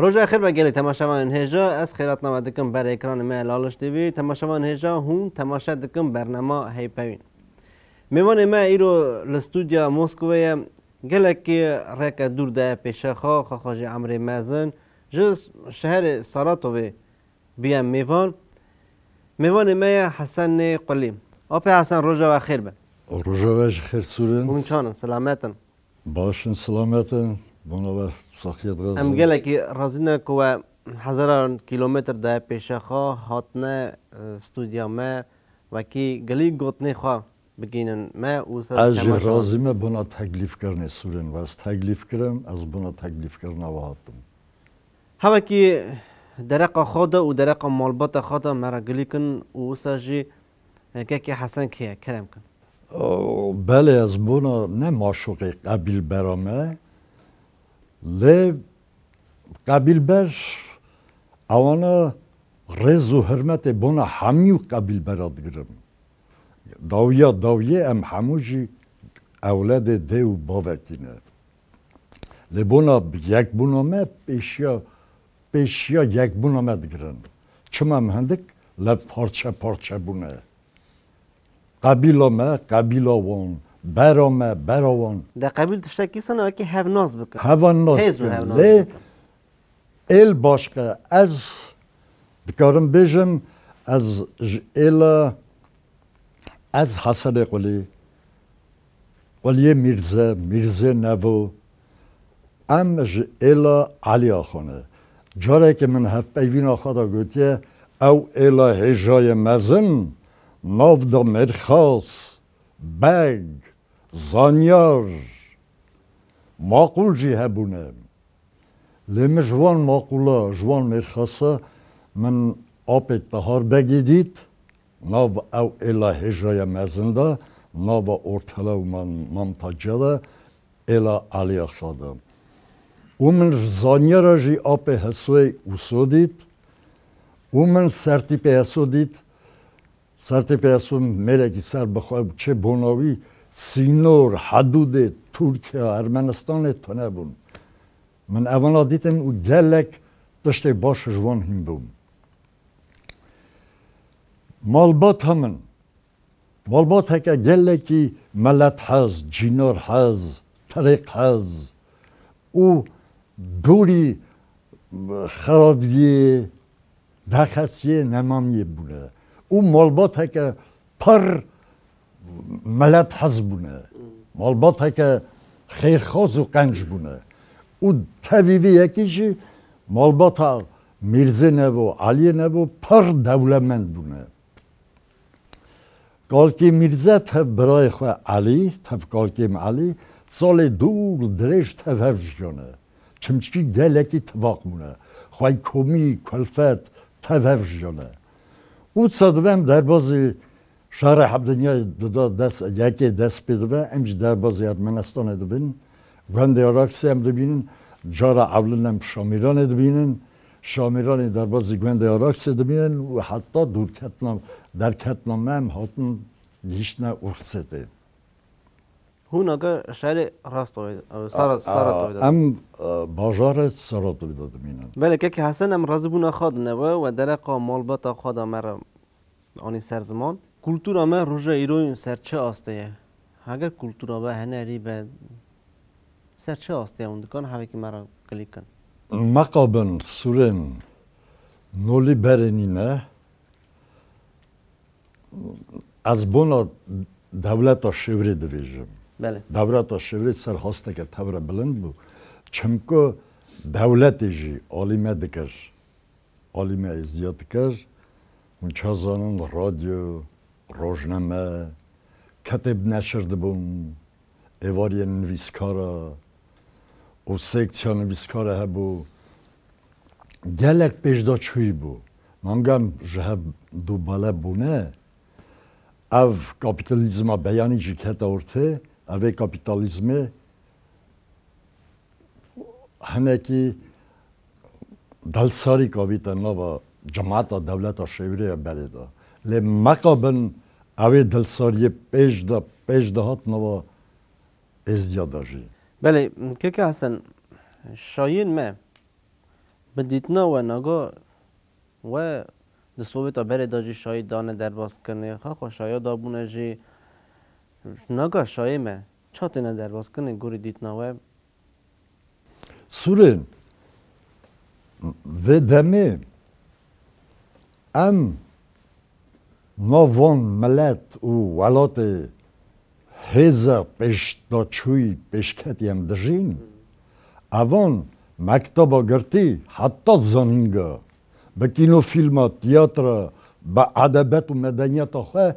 روژا خیر تماشاوان تەماشاوان از خیرات خێراتنەوە دکم اکران مە لالش دیوی تماشاوان هێژە هون تماشا دکم برنامه هەیپەوین میوان ئێمە ئیرۆ لە ستودیا دور گەلێکی پیشه دووردایە پێشەخوا خەخۆژی مزن جز شهر شهر سەراتۆێ بیان میوان میوان ئێمەیە حسن قلیم ئۆپی حەسەن ڕۆژەوە خێر خیر سورین خێرسورن اونچانن سلامتن باشن سلامتن ام که رازی نکوه هزاران کیلومتر در پیش خواه هاتنه استودیا ما و کی گلی گوتنی خواه بگینن ما او سر از مه بنا تکلیف کردن سورن و از تکلیف کرم از بنا تگلیف کردن و هاتم همه کی درق خود و درق مالبات خدا مرا گلی کن او که حسن که کرم کن بله از بنا نه ماشوق قبیل برامه Լե կաբիլբեր ավանը ռեզու հրմետ է բոնա համյու կաբիլբեր ադգրըմ։ Դավյա դավյե եմ համուժի ավլադե դե ու բավետին է։ Լե բոնա եկ բունոմ է պեշյա պեշյա եկ բունոմ է դգրըմ։ Չմամ հնդիկ լե պարչե պարչե բուն է։ Կաբիլոմ է, կաբիլովոն է برامه براوان در قبیل تشتکی سنه که هفناز بکن هفناز بکن لی ایل باشقه از بکارم بیجم از ایل از حسن قلی قلی میرزه میرزه نوو ام ایل علی آخونه جاره که من هفت پیوین آخادا گوتیه او ایل هجای مزن ناو دا مرخاص bag, زانيار معقول جيهابونام لما جوان معقولة جوان مرخصة من أبيك تهار بجديد ناو أو إلا هجرة مزندا ناب أورتلا ومن منطجة إلا علي أخشادا ومن زانيارا جي أبي هسوي وسوديت ومن سرتي بي هسوديت سرتپه میره کی سر بخواب چه بناوی سینور حدود ترکیه ارمنستان تو بون من اول دیتم او گلک داشته باش جوان هم بوم مالبات همن مالبات هکه گلکی ملت هز جینور هز طریق هز او دوری خرابیه دخصیه نمامیه بوده او مالبات های که پر ملت حز بونه مالبات های که خیرخواز و قنج بونه او تویوی یکیشی مالبات ها میرزه نبو علی نبو پر دولمند بونه کالکی میرزه تا برای خو علی تا کالکیم علی سال دور درش تا ورشانه چمچکی دلکی تباق مونه خواهی کمی کلفت تا ورشانه متصادفم در بازی شهر حبدنیا دو دست یکی دست بدوه امج در بازی ارمنستان دوین گند اراکسی هم دوینین جارا اولن هم شامیران دوینین شامیران در بازی گند اراکسی دوینین و حتی دور کتنام در کتنامه هم هاتون هیچ نه ارخصه هناك شارع راستويد او صارت صارت ام بازار صارت بدات مينن بله که حسن ام رازبون خاد نوا و درقا مالبتا خاد امر آنی سرزمان کلتورا ما روژه ایرویم سر چه استه اگر کلتورا به هنری به سر چه آسته اون دکان همه که مرا کلیک کن مقابن سورن نولی برنینه از بنا دولت شوری دویجم بله دولت شوری سر هسته که تبر بلند بود چمکو دولت جی عالمه دکر عالمه زیاد کر اون چه زانن رادیو روزنامه کتب نشرده بوم ایواری نویسکارا او سیکتیا نویسکارا هبو گلک پیجدا چوی بو مانگم جهب دوباله بونه ev kapitalizma beyanıcı ket ortaya ئەوەی کاپیتالیزمێ هەنێکی دەساری کاویتە نەوە جەماتە دەولەتە شێورەیە بەرێدا لێ مەقا بن ئەوێ دەساریە پێشدا پێش دەهاتنەوە ئێزدیا دەژی بەێ کێکە حسەن شاین me bidîtina we nago we di Sovyeta berê da jî şayî dane derbas kirine xaxwa şaya dabûne jî Naga shayime, chotina darbas kani guri ditna we? Suri, ve dami, am novon malet u walote heza peshto chui peshket yam dhrin, avon maktobo gerti hatta zoninga, be kino filma, teatra, ba adabetu medanyata khay,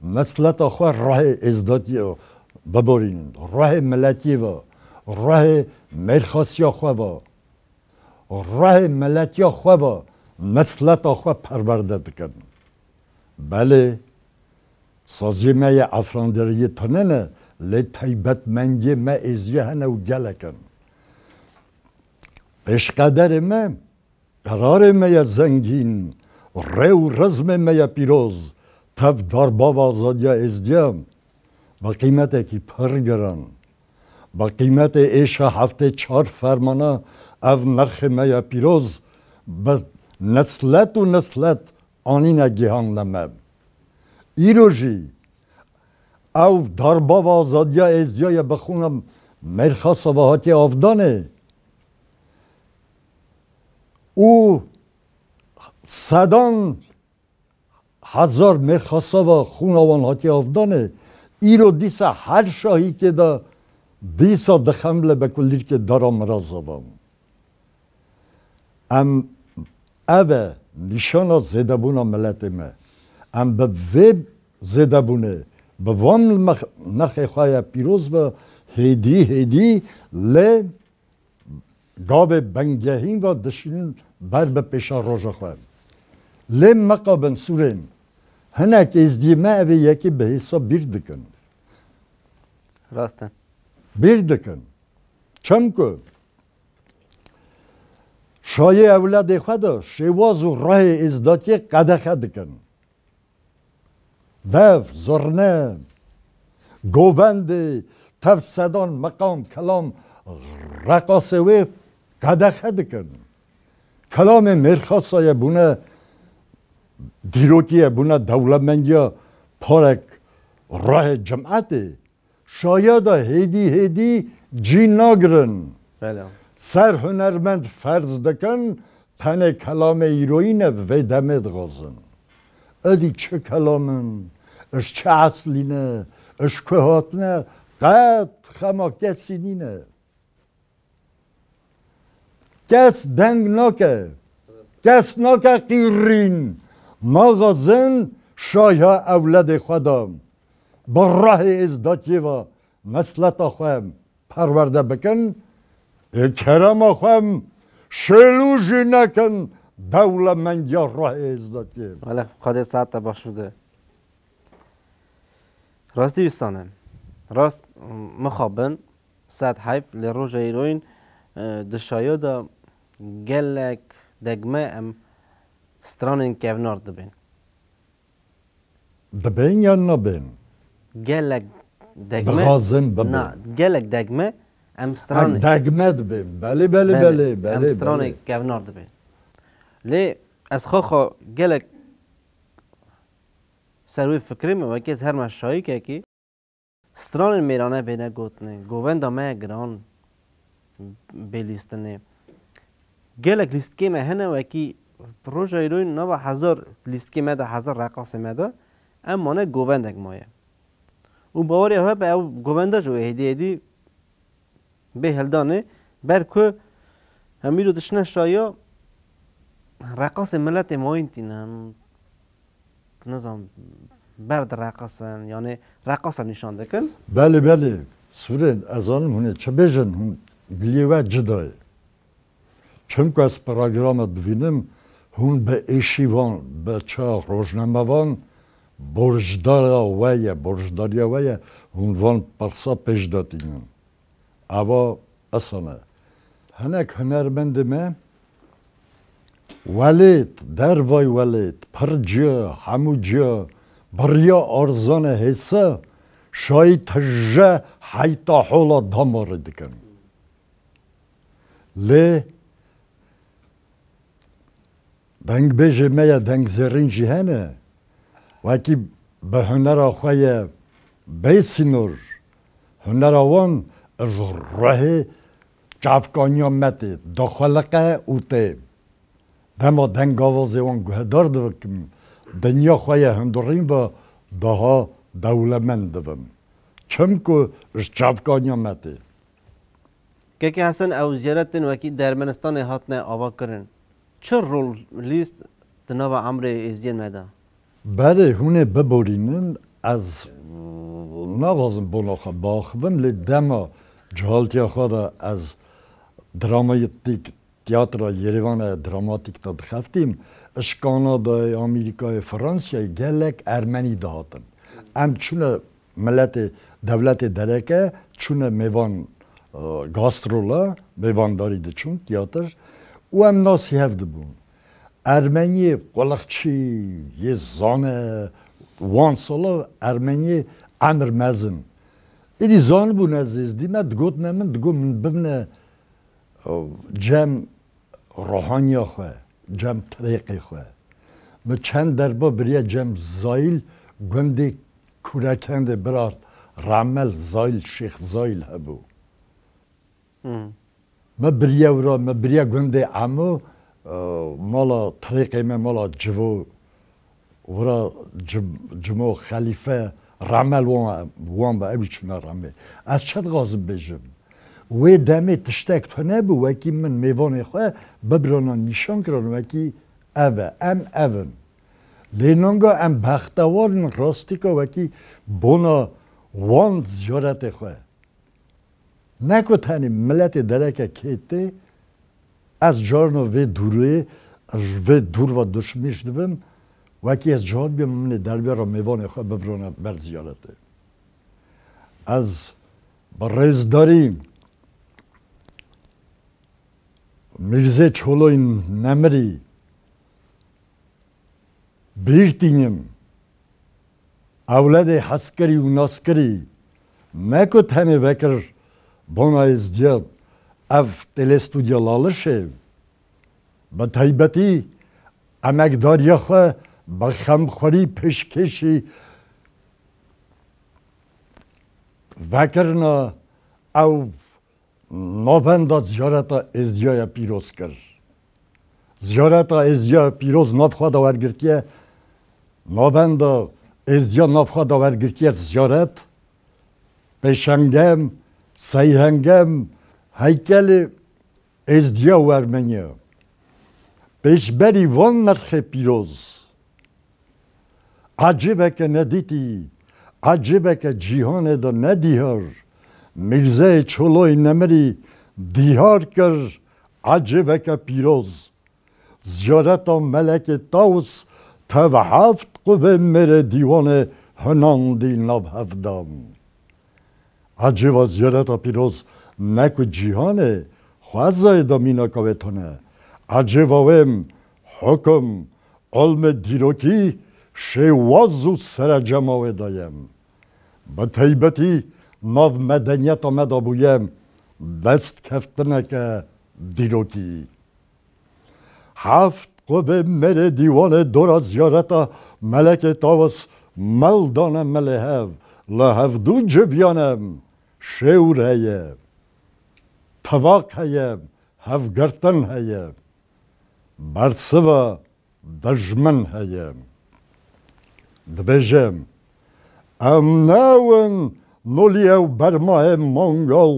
مسلط آخوا راه ازدادی ببارین راه ملتی و راه ملخاسی خو و راه ملتی خو و مسلط خو پرورده بکن بله سازیمه افراندری تننه لی تایبت منگی ما ازیه هنه و گلکن قدر ما قرار ما زنگین ره و رزم ما پیروز تف در va از ازدیام با قیمت کی پر با قیمت ایش هفته چار فرمانه او نرخ میا پیروز به نسلت و نسلت آنی نگیهان نمه ایروژی او دربا و دیا ازدیا بخونم مرخا صباحاتی آفدانه او صدان هزار مرخصا و خونوان هاتی آفدانه ای رو دیسا هر شاهی که دا دیسا دخمله بکلیر که دارا راز بام ام اوه نشان زدبون ملت ما ام به ویب زدبونه به وام نخی خواه پیروز و هیدی هیدی لی گاوه بنگهین و دشین بر به پیشان روژا خواهیم لی مقابن سوریم هەناک از ئەێ یکی یکی به بیر دکن ڕاستە بیر دکن شای اولاد شایە شواز و راه و ڕای ئێزداتیە قەدەخە دکن دف زرنه گۆڤندی مقام کلام کلام رقاسوی قدخه دکن کلام مرخاصای دیروکی بنا دولمنیا پارک راه جمعته شاید هیدی هیدی جی ناگرن بله. سر هنرمند فرض دکن تن کلام ایروین و غازن ادی چه کلامن اش چه اصلینه؟ اش که نه قد خما کسی نینه کس دنگ نکه کس نکه قیرین ماغازن شایە اولاد خودم بە ڕاهی راه مەسلەتە خوێم پەروەەردە بکەن نکن خوێم شێلوژی یا راه مەنگە ڕاهی ئزداکی قەدە ساتە بەشودە ڕاستی ویستانم راستی مخابن راست حیف لروژه ایروین ئیرۆین دشایە دا گلک دگمه سرانه که اوند بین ببین یا نبین گله دگمه بخازم ببین نه دگمه ام بله بله بله بله ام استرانه لی از خواه گله سریف فکر می‌واید از هر مشای که میرانه بینگوتنه گوینده می‌گراین بیلیستنه گله لیست که می‌هنه پروژه ایروی نو هزار لیستکی میده هزار رقص میده این مانه گووندک اگه مایه او باوری ها به او گوهنده جو اهدی ایدی به هلدانه برکو همی رو دشنه شایی رقص ملت ما این هم نظام برد رقص یعنی رقص هم نشانده کن بله بله سورین از آنم هونه چه بجن هون و جدای چون که از پراگرام دوینم هون بە ئێشیوان بە چا ڕۆژنامەوان بۆژدارا وەیە بۆژداریەوەیە هونوان پەرسا پێشداتینن. ئەوا ئەسەنە. هەنێک هەنەرمەندمە وەلێت دەرڤای وەلێت پڕجە هەمووجە بڕیا ئارزانە هێسە شای تەژە حیتا حۆڵە دامەڕێ دکەن. لێ دنگ بێژێ مەیە دەنگ زێڕنجی هەنێ واکی بە هەنەرا خۆیە بەی سینور هەنەراوان ڕێهێ çavkaniya metê daxweqe û tê dema deng gavazê wan guhedar dibikim dinya xwe ye hindurîn ve daha dewlemend dibim çim ku ji çavkaniya metê Keke Hesen ew ziyaretin wekî dermenistanê hatine avakirin. چه رول لیست دنوا عمر ازدین میده؟ بله هونه ببورینن از نوازم بناخ باخوم لی دما جهالتی خود از دراماتیک تئاتر یریوان دراماتیک تا دخفتیم اش آمریکای فرانسیای گلک ارمنی دهاتن ام چونه ملت دولت درکه چون میوان گاسترولا دارید چون تئاتر او هم بود بود. ارمنی قلقچی یه زانه وان سالا ارمنی امر مزن اینی زان بود عزیز دیمه دگوت نمن دگو من ببنه جم روحانی خواه جم طریقی خواه ما چند دربا بریا جم زایل گندی کورکند برار رامل زایل شیخ زایل هبو ما بریا ورا ما بریا گنده امو مالا طریقه ما مالا جو ورا جمو خلیفه رمل وان وان با ابی چونه رمه از چند غازم بجم و دمه تشتک تو نبو وکی من میوان خواه ببرانا نیشان کران وکی اوه ام اوه لینانگا ام بختوار که وکی بونا وان زیارت خواه نکد ملت درک کیتی از جارنو وی دوره وی دور و دوش و وکی از جان بیم من در بیار میوان خواه ببراند بر زیارته از برزداری میرزه چلوی نمری بیرتیم اولاد حسکری و ناسکری نکو وکر بونه از اف تلستو دیلاله شیو با طیبتی امک با خمخوری پشکشی وکرنا او نابند زیارت از پیروز کرد زیارت از پیروز نبخواد ورگرتیه نابند از دیا نبخواد زیارت پشنگم Sayhengem heykeli ezdiya u Ermeniye. Peşberi von nerhe piroz. Acibeke ne diti, acibeke cihane da ne dihar. Mirze çoloy nemeri dihar kır, acibeke piroz. Ziyareta meleke tavus, tev haft kuvve mere divane hınan di حجی و زیارت پیروز نکو جیهانه خوازای دامینا کاویتونه حجی ویم حکم علم دیروکی شیواز و سر جمعوی دایم به طیبتی نو مدنیت آمد آبویم دست کفتنه که دیروکی هفت قوه مره دیوان دور از یارتا ملک تاوست مل دانم ملهو هف دو جویانم شێور هەیە تەواق هەیە هەفگەرتن هەیە بەرسەوە دەژمن هەیە دبێژێم ئەم ناون نۆلیە و بەرماە مۆنگۆڵ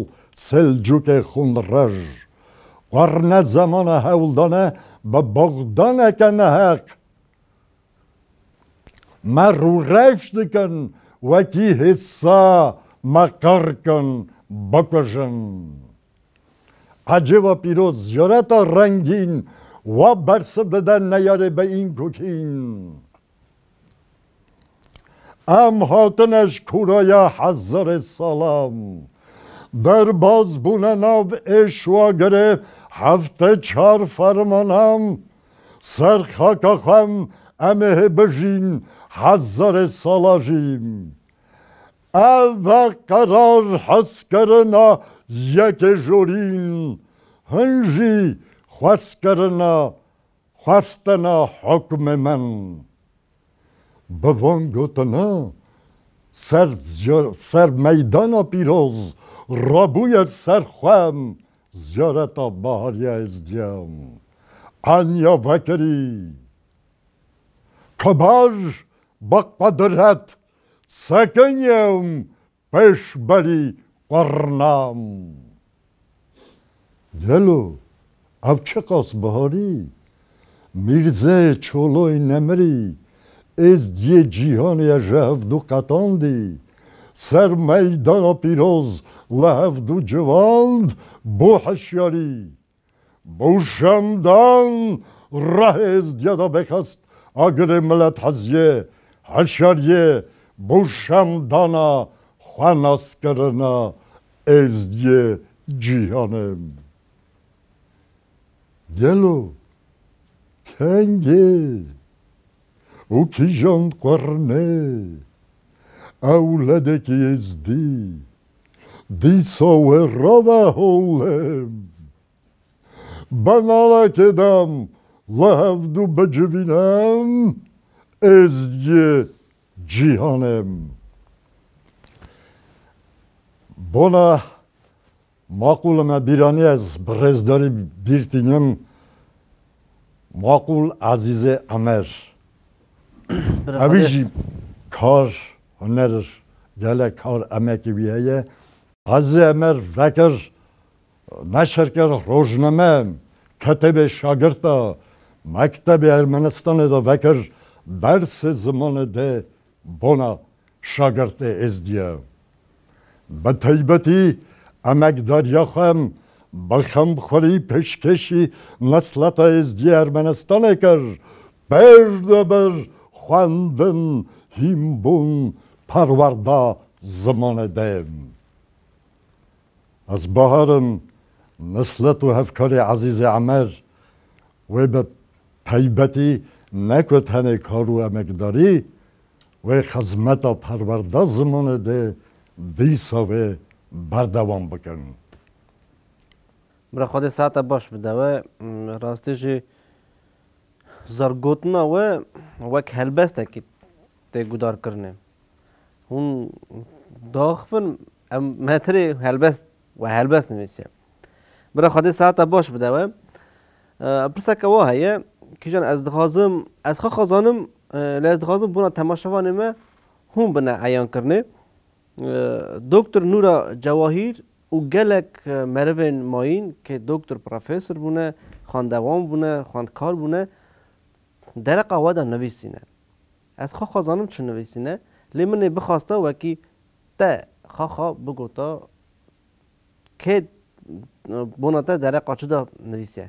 سلجووکێ خوند ڕەژ وەڕنە با بغدان بە بەغدانەکە ما رو رفش دکن وەکی هێسا مکارکن بکشن عجب و پیروز جرات رنگین و برسد نیاره به این کوکین ام حاطنش کورای هزار سلام در باز بونه ناو اشوا گره هفته چار فرمانم سرخا خم امه بجین حضر سلاجیم Ewa karar haskarına yeke jorin. Hanji huaskarına hastana hukmemen. Bavan gotana ser, ser meydana piroz rabuya ser khuam ziyarata bahariya izdiyam. Anya vakeri. Kabar bakma dırhat սականյամ պեշբարի կառնամ։ Դելու ապչակաս բահարի Միրզե չոլոյ նեմրի Ես դիե ջիհան եժև դու կատանդի Սեր մեյդան ապիրոզ լև դու ջվանդ բու հաշյարի Բուշամդան ռահեզ դյադա բեքաստ ագրեմլատ հազյե հաշարյե boşandana, Juan askarına, ezdiye cihanem. Gelo, kengi, ukijan korne, avladeki ezdi, disove rava holem. Banala kedam, lahavdu becevinem, ezdiye cihanım. Bona bir birani ez bir birtinim makul azize amer. Abici kar hüner gele kar emeki biyeye azize emer vekir neşerker rojname ketebe şagirta mektebi Ermenistan'ı da vekir dersi zamanı de Bona a-chagart e-ezhdi-eo. Bet taibet eo amagdarioù-c'hwem bal-khamp-c'hweli pechkesh e neslat kar den him Az bahar naslatu neslat o hafkar e-aziz e-amher oe bet taibet eo و خزمت پرورده زمانه ده دی ساوه بردوام بکنن برای خود ساعت باش بده و راستش زرگوتنا و وک هلبسته که تی گدار کرنه هون داخفن ام متری هلبست و هلبست نمیسه برای خود ساعت باش بده و پرسه که واهیه که جان از دخازم از خواه خزانم lez dixwazim bûna temaşevanê me hûn bine eyan kirine. Doktor Nûra Cewahîr û gelek merivên mayîn kê doktor profesor bûne, xwendewan bûne, xwendekar bûne dereqa we de nivîsîne. Ez xwe xwezanim çi nivîsîne, lê min ê bixwasta wekî te xaxa bigota kê bona te dereqa çi da nivîsiye.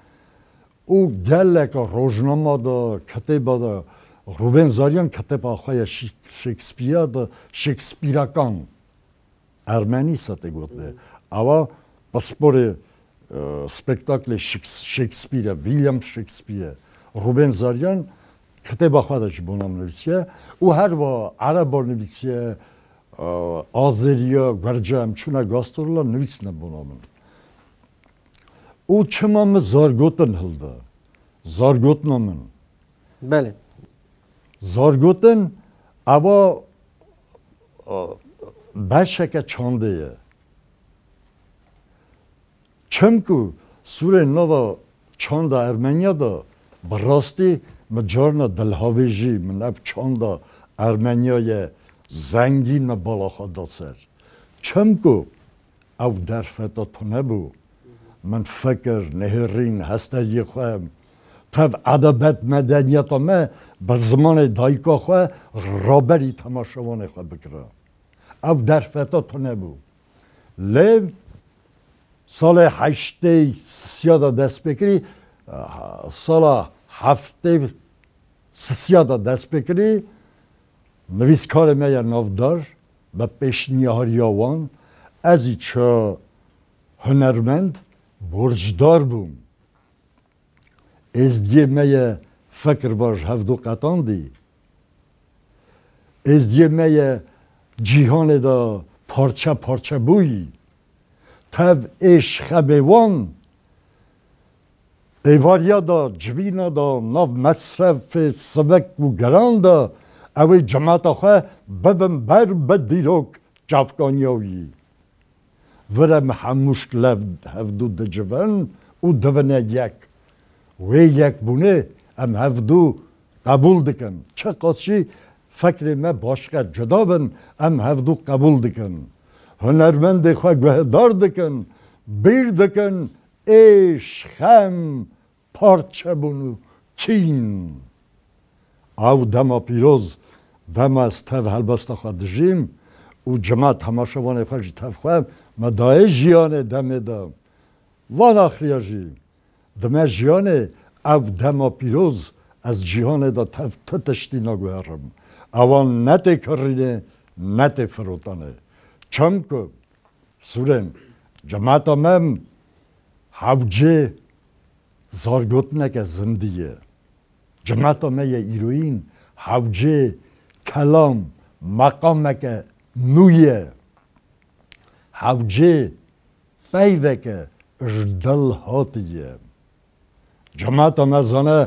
او گلک روزنامه دا کتیبا دا روبن زاریان کتیبا خواه شکسپیرا دا شکسپیرکان ارمنی ساته گوته اوا پسپوره спектакли Шекспира, Вильям Шекспира, Рубен Зарян, քտեբա խարաջ բոնամնելիցիա ու հարվա արաբորնելիցիա ազերիա գարջամ չունա գաստորլա նվիցնա բոնամն او زارگوتن هلده hildi zorgotnomin بله زارگوتن اوا بشک چانده چمکو سور نوا چانده ارمنیا دا براستی مجارنا دلهاویجی من اب چانده زنگی زنگین بالا دا سر چمکو او درفتا تو نبود. من فکر نهرین هستگی خواه تو عدبت مدنیت ما به زمان دایکا خواه رابری تماشوان خواه بکره او در فتا تو نبو لیو سال هشته سیاد دست بکری سال هفته سیادا دست بکری نویسکار میه نافدار به پیش نیاریاوان از چه هنرمند برجدار بوم از دیه میه فکر باش هفدو قطان دی از دیه میه جیهان دا پارچه پارچه بوی تب اش خبیوان؟ ایواریا دا جوینا دا نو مصرف سبک و گران دا اوی جماعت خواه ببن بر به دیروک جافکانیاویی ورم هموشت لفت هفدو جوان او دوانه یک وی یک بونه ام هفدو قبول دکن چه قصی فکر ما باشقه جدابن ام هفدو قبول دکن هنرمند خواه گهدار دکن بیر دکن ایش خم پارچه بونو کین او دما پیروز دم از تف هلبست خواه دجیم او جماعت هماشوان خواه جی تف خواه ما دای جیانه deme دم وان اخریاجی دمه جیانه او دم پیروز از جیانه دا تف تتشتی نگوهرم اوان نتی کرینه نتی فروتانه چم که سورم جماعت مم حوجه زارگوتنک که زندیه جماعت یه ایروین حوجه کلام مقام نکه نویه حوجه که جدل هاتیه جماعت آنه زنه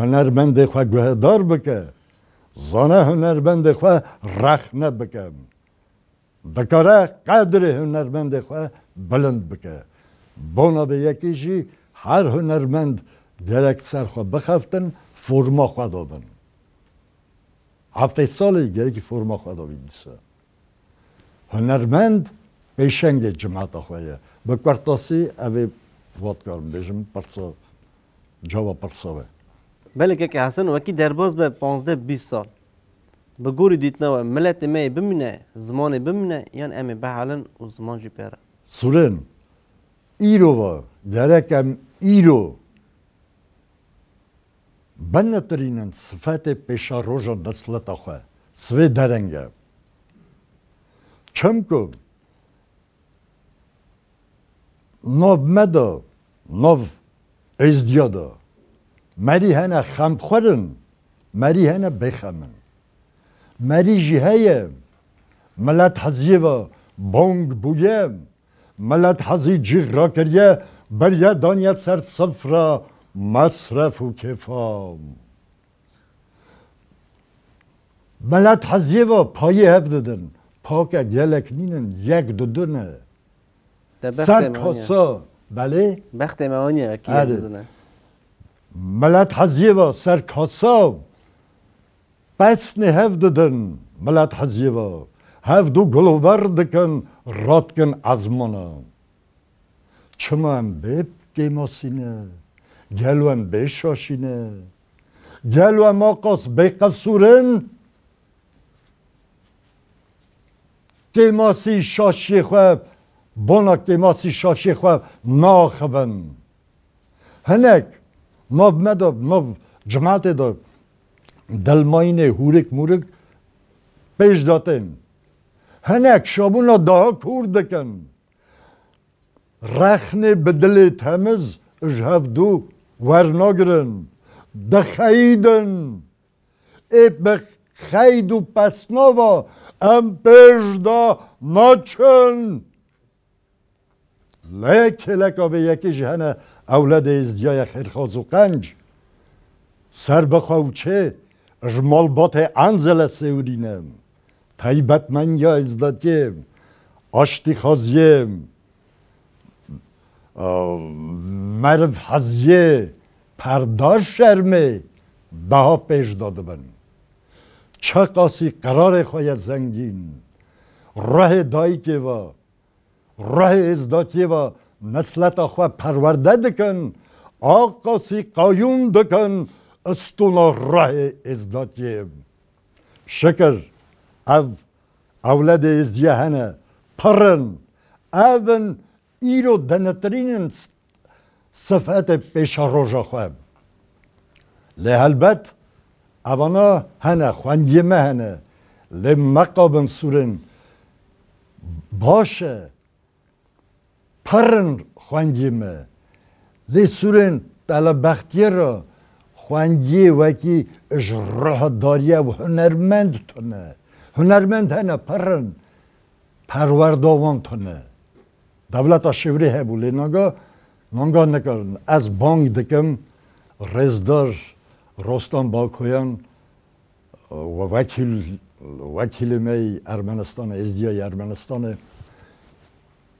هنرمند خواه گوهدار بکه زنه هنرمند خواه رخ نبکه بکره قدر هنرمند خواه بلند بکه بنا به یکیشی هر هنرمند درک سر خواه بخفتن فرما خواه دادن هفته سالی گره که فرما خواه دادن هنرمند پیشنگ جمع تخویه به کارتاسی اوی وات کارم بیشم پرسو جواب پرسوه بله که که حسن وکی درباز به پانزده بیس سال به گوری دیتنا و ملت می بمینه زمان بمینه یان امی به حالن و زمان جی پیره سورن ایرو و درکم ایرو بنده ترینن صفت پیشا روژا نسلت آخه سوی درنگه چمکم نو مده نو از دیادا مری هنه خم خورن مری هنه بخمن مری جهه ملت حزیه و بانگ بویه ملت حزی جیغ را کریه بریا دانیت سر سفر مصرف و کفام ملت حزیه و پایی هفت دادن پاک گلک نینن یک دو دونه سر پاسا بله بخت امامانی آره. بله. ملت با سر کاسا پس نه هف دادن ملت با هف دو گلوور کن راد کن چما هم بیب گیماسینه گلوان بیشاشینه هم آقاس بیقصورن گیماسی شاشی خواب بون اکتی ما سی شاشی خواه ناخبن هنک موب مدو موب جماعت دو دلماین هورک مورک پیش داتن هنک شابون دا کور دکن رخن بدل تمز اج هفدو دو ورنگرن دخیدن ای بخید و پسنو ام پیش دا ناچن کلا به یکی یکی اولاد از از خرخاز و قنج سر بخوچه بات انزل سورینم تایبت من یا ازدادیم آشتی خازیم مرو حزیه پردار شرمه بها پیش داده چه قاسی قرار خوی زنگین راه دایی که و راه نسل و نسلت خواه پرورده دکن آقاسی قایون دکن استون راه ازداتی شکر او اولاد ازدیه هنه پرن اون ایرو دنترین صفت پیش روژا خواه لی البت اوانا هنه خواندیمه هنه لی مقابن سورن باشه پرن خوانجیم دی سورن تالا بختیه را خوانجی وکی اش داریا و هنرمند تونه هنرمند هنه پرن پروردوان تونه دولت شوری هی بولی نگا از بانگ دکم رزدار راستان باکویان و وکیل می ارمنستان ازدیای ارمنستان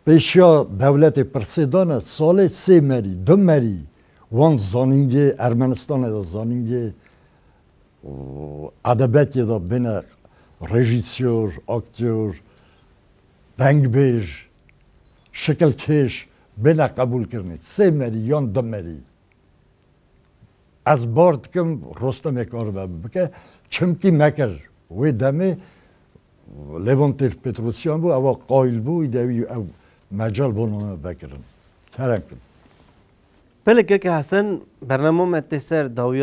پیشیا دولت پرسیدان سال سی مری دو مری وان زانینگ ارمنستان دا زانینگ عدبت دا بین رژیسور، اکتور دنگ بیش، شکل کش بین قبول کرنید سی مری یا دو مری از بارد کم رستم کار با بکه چمکی مکر وی دمه لیوان تیر پتروسیان بود او قایل بود او مجال بکرن vəkirin. کن بله که که حسن برنامه مت سر داوی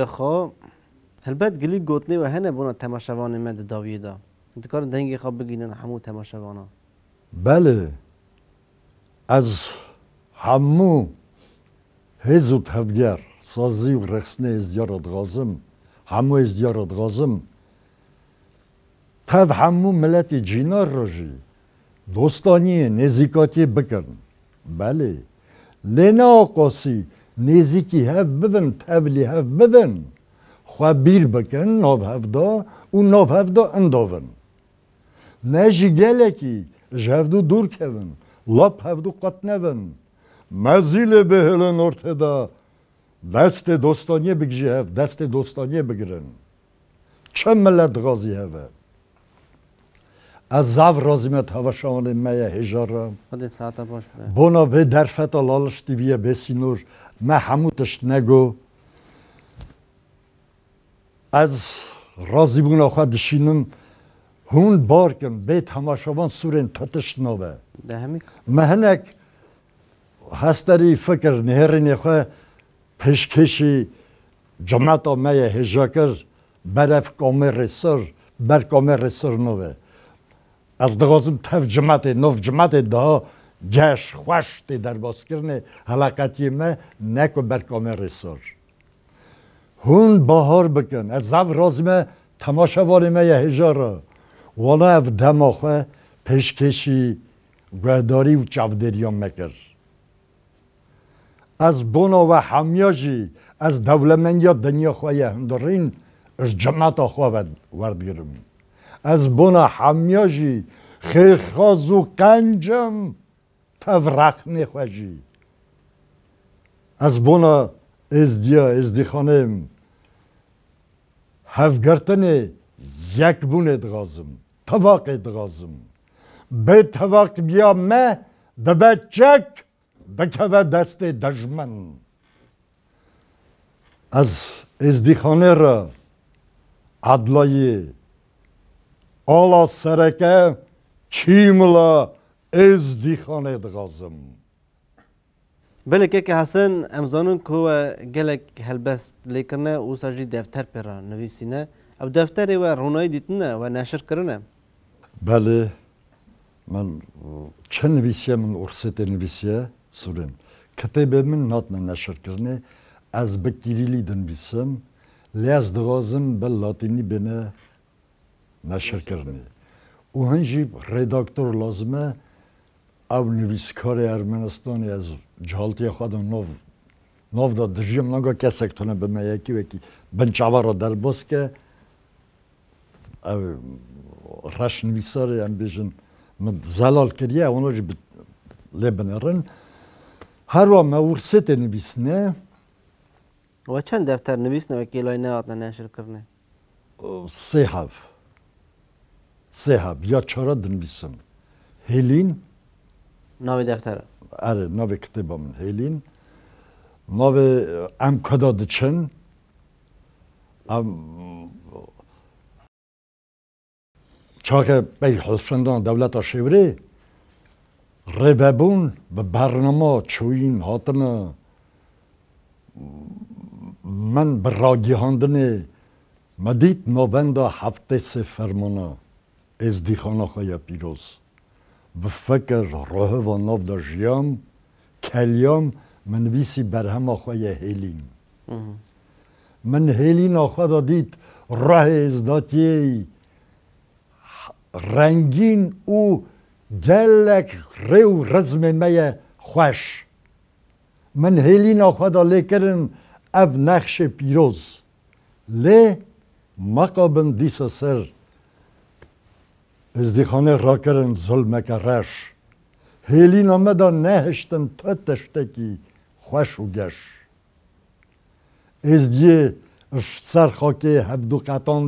هل گلی گوتنی و هنه بونا تماشوانی مد داوی دا انتکار دنگی خو بگینن همو تماشوانا. بله از همو هزو تبگر سازی و رخصنه ازدیارت غازم همو ازدیارت غازم تف همو ملت جینار راجی دوستانی نزیکاتی بکن بله لینا آقاسی نزیکی هف ببن تبلی هف ببن خواه بیر بکن ناب هفدا و ناب هفدا انداون نه جگلکی جهدو دور کن لاب هفدو قط نون مزیل به هلن ارتدا دست دوستانی بگجی هف دست دوستانی بگرن چه ملت غازی هفه از زو رازی میتوانیم میه هجارم خدای ساتا باش برای بنابراین در فتا لالشتی بیه بسینوش من همون نگو از رازی بونه خواهد شیدن هون بار بیت میتوانیم سورین تا تشت نوه ده هستری فکر نهرینی خواهد پشکشی جماعت جمعه تا میه برف کامر سر برف کامر سر نوه از دغازم تف جمعت نف جمعت دا گش خوش در باز کردن ما نکو برکامه رسار هون باهار بکن از زب رازم تماشا والی ما یه هجارا والا او دماخه پشکشی گهداری و چودریان مکر از بنا و همیاجی از یا دنیا خواهی هندورین، از جمعت خواهد ورد از بنا حمیاجی خیرخواز و قنجم تورق نخوجی از بنا دی ازدی خانم هفگرتن یک بون ادغازم تواق ادغازم به تواق بیا مه دبه چک بکوه دست دجمن از ازدی را عدلایی Ал о сареке кимло эз диханэт газым Биле ке хасын амзанын кува гелек галбаст лекне у сажи дефтер пера нөвисине а бу дефтер э ва рунай дитне ва нашер керне Бали мен чын висемн урсэтэн висем судым кетебемн нотны нашер керне азбэкирили дин висем лез дрозым ба латини бине نشر کردن او هنجی ریداکتور لازمه او نویسکار ارمنستانی از جهالتی خود نو نو دا درجیم نگا کسک تونه به یکی وکی بنچاوا را در باز که او رش نویسار ام بیشن من زلال کریه اونو جی لبن ارن هر وام ورست نویسنه و چند دفتر نویسنه وکی لای نه نشر کرنه سه هفت سه هب یا چارا دنویسم هلین نام دفتر اره نام کتاب من هلین نام ام کدا دچن ام چاکه بی حسفندان دولت آشیوری ربابون به برنامه چوین هاتن من به راگیهاندن مدید نوبند هفته سه فرمانه از دیخان پیروز به فکر راه و نو در جیان کلیان من ویسی بر هم آخوای هیلین من هیلین آخوا دید راه ازداتی رنگین او گلک ریو رزم می خوش من هیلین آخوا دا لیکرن او نخش پیروز لی مقابن دیس سر از دیخان را کرن ظلم کرش هیلی نامه نهشتن تا تشتکی خوش و گش از دی اش سرخاکی هفدو قطان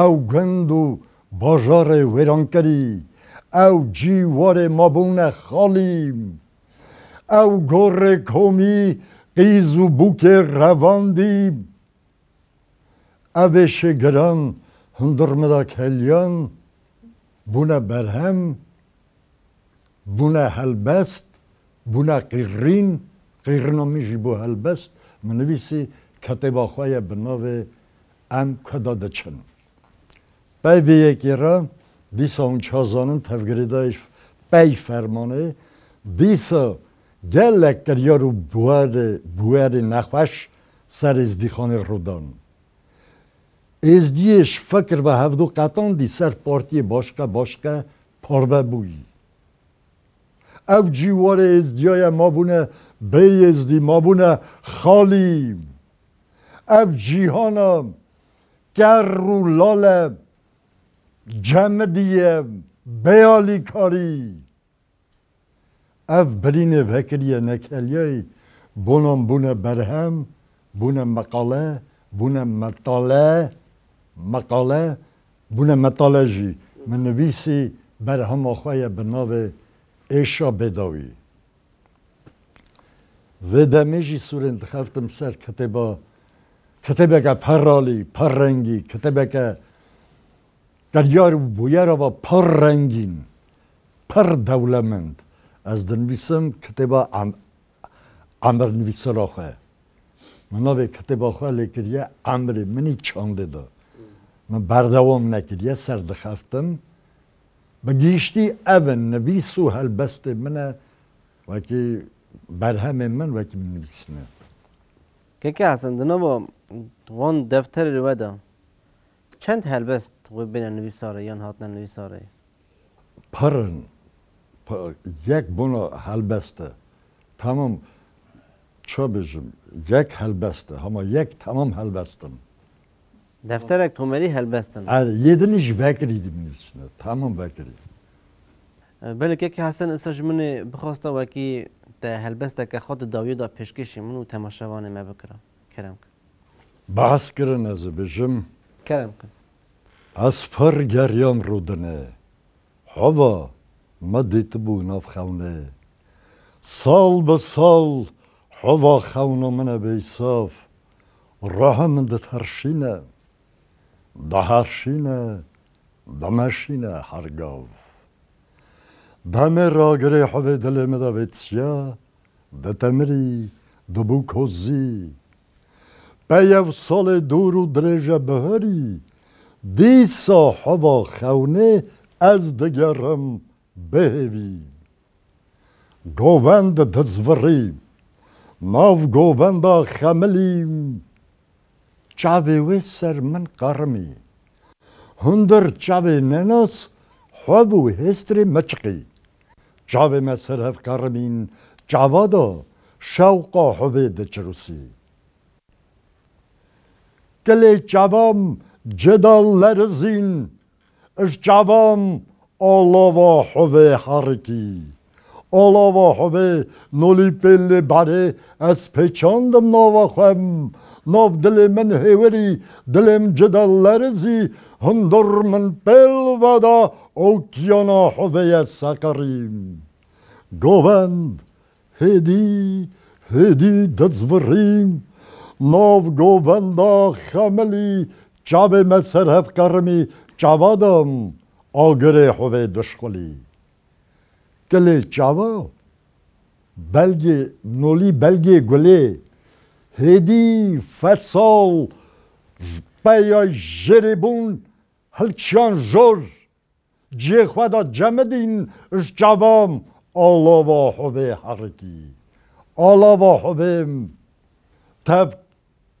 او گند و باجار ویران کری او جیوار مابونه خالی او گر کومی قیز و بوک روان گران هندرمده کلیان بونه برهم، بونه هلبست، بونه قیرین، قرنامی جی بو هلبست منویسی کتبا خواه بناو ام کداد چن بای یکی را دیسا اون چازانن تفگریدایش بای فرمانه دیسا گل در یارو بوهر بوار نخوش سر ازدیخان رودان از دیش فکر و هفت و قطان دی سر پارتی باشکا باشکا پارده بویی او جیوار از ما بونه بی از دی ما بونه خالی او جیهانا گر رو لاله جمع دیه بیالی کاری او برین وکریه نکلیه بونم بونه برهم بونه مقاله بونه مطاله مقاله بونه متالجی من نویسی بر هم خواهی به ایشا بداوی و دمیجی سور انتخفتم سر کتبا کتبه که پرالی پررنگی کتبه که در یار بویر و پررنگین پر دولمند از دنویسم کتبا عمر نویسر روخه مناوی کتبا خواه لیکر یه منی چانده دار من بردوام نکرد یه سر دخفتم به گیشتی اون نویسو و هلبست و برهم من و من نویسنه که که حسن دنبا وان دفتر رو بدم چند هلبست وی بین نویساره یا هاتن نویساره پرن یک بنا هلبسته تمام چه بجم یک هلبسته همه یک تمام هلبستم دفترک تومری هلبستن هر یه دنیش بکری دیم نیستنه تمام بکری بله که که حسن اصلاش من بخواستا و اکی تا هلبسته که خود داویو دا پشکشی منو تماشاوانه ما بکرم کرم کن بحث کرن از بجم کرم کن از پر گریام رودنه هوا ما دیت بو ناف خونه سال به سال هوا خونه منه بیصاف رحم ده ترشینه ده دمشینه هرگاو دمه را گره حوه دل دا ویتسیا ده دبو کزی پیو سال دور و درجه بهری دیسا حوا خونه از دگرم بهوی گووند دزوری ماو گووند خملیم ճավեու սերմն կարմի հունդր ճավե մենոս խովու հեստրի մճկի ճավե մեսրև կարմին ճավադո շավկա հովե դճրուսի կլե ճավամ ջդալլերզին ըշ ճավամ ոլովա հովե հարիկի ոլովա հովե նոլիպելլե բարե ասպեչանդմ նովախեմ nav dilê min hêwerî dilêm cida lerizî hundur min pêl veda okiyana heveye seqerîm. Govend hêdî hêdî dizvirîm, nav govenda xemilî çavê me serhev kerimî çava dim agirê hevê dişxulî. Dilê çava, belgê nolî belgê gulê, هدی فصل پیا جریبون هلچان جور جی خدا جمدین از جوام الله و حبه هرگی الله و حبه تف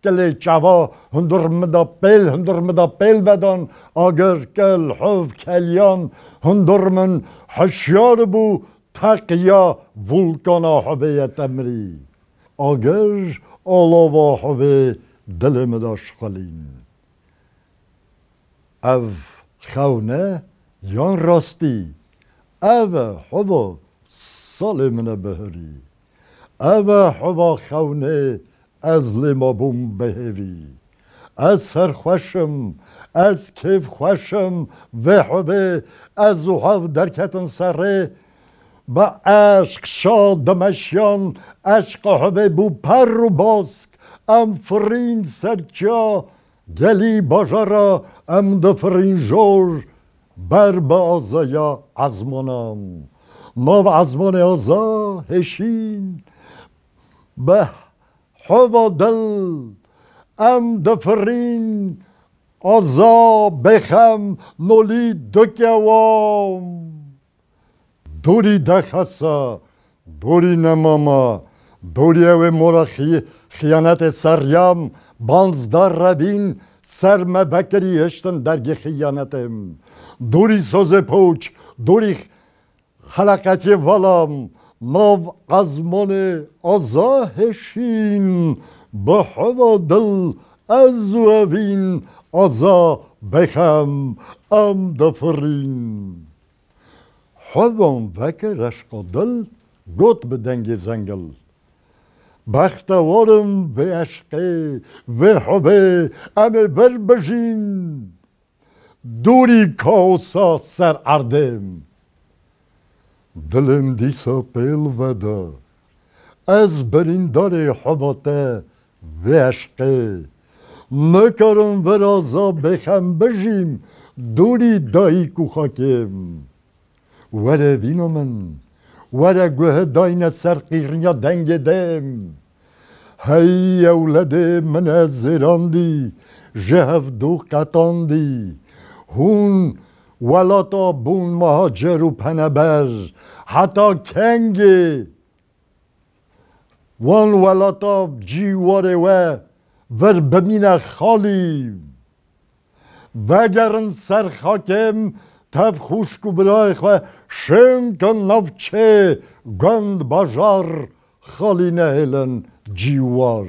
کل جوا هندر مدا پیل، هندر مدا پیل بدن اگر کل حف کلیان هندر من حشیار بو ولکانا حبه تمری اگر آلا حوه دلم داشت قلیم او خونه یان راستی او حبا سالم بهری او حوا خونه از بوم بهوی از خوشم از کیف خوشم و حبه از حو درکتن سره با عشق شاد دمشیان عشق همه بو پر و باسک ام فرین سرچا گلی باجارا ام دفرین جور بر با آزایا عزمانم نو عزمان آزا هشین به حوا دل ام دفرین آزا بخم نولی دکیوام دوری دخسا دوری نماما دولیا خی... خیانت سریام بانزدار ربین سرمه بکری اشتن درگی خیانتم دوری سوز پوچ دوری خلاکتی ولام نو ازمان آزاهشین به هوا دل از وین آزا بخم ام دفرین هوا وکر اشقا دل گوت به دنگ زنگل بختوارم به عشق به حبه امه بر بجین دوری کاسا سر اردم دلم دیسا پیل ودا از بریندار حباته و عشقه نکارم ورازا بخم بجیم دوری دایی کو خاکم وره من ولا جهدين سرقيرنا دنگ دم هيا ولدي من الزراندي جهف دو قطاندي هون ولا تا بون مهاجر و پنبر حتا کنگ وان ولا تا جیوار و ور بمین خالی وگرن سر خاکم توب خوش کو خواه شنک اوچه گند بازار خالی نهلن جیوار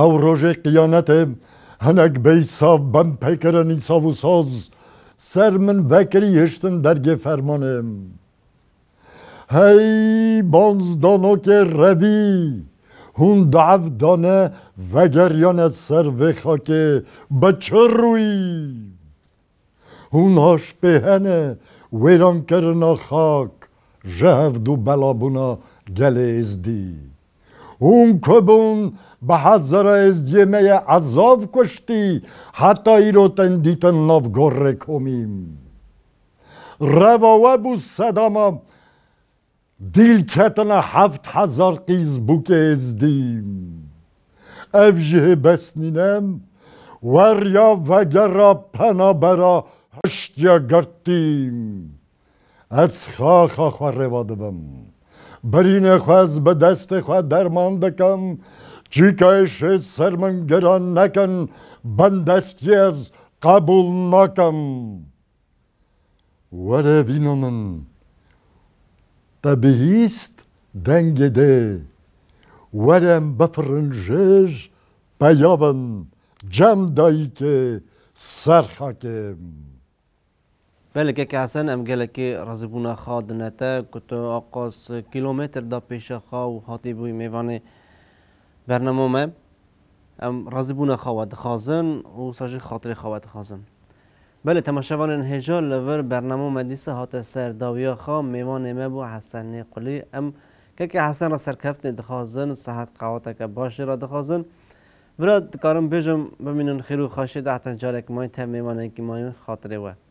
او روز قیامت هنک بیساو بن پیکرن اسو سر سرمن وکری یشتن درگه فرمانم هی بانس دونو هون دعو دانه و از سر و خاکه بچه روی هون هاش بهنه ویران کرنا خاک جهه دو بلا بونا گله ازدی دی هون کبون به حضره از دیمه عذاب کشتی حتی ای رو تن گره کمیم رواوه و صدا دیلکتن هفت هزار قیز بوک ازدیم evjihi besninem Verya ve gera penabera heştya gerttim Ez xaxa xwe rêvadibim Berînê xwe ez bi destê xwe derman dikim Çîkayê şê ser min giran nekin Ben destiyê ez tabiist dengede. Werem befrënjej pa javën جەمدایکێ سەرخەکێم. بله که که حسن ام گله که رزبونه خواه دنته که تو آقاس کیلومتر دا پیش خواه و حاتی بوی میوانه برنامه ام رزبونه خواه دخوازن و ساجی خاطر خواه دخوازن بله تماشاوان انهجار لور برنامه مدیس هات سر داویا خام میوان و حسن قلی ام که که حسن را سرکفت دخوازن صحت قواتا که باشه را دخوازن براد کارم بجم من خیرو خاشی ده ما مای تمیمانه که مای خاطره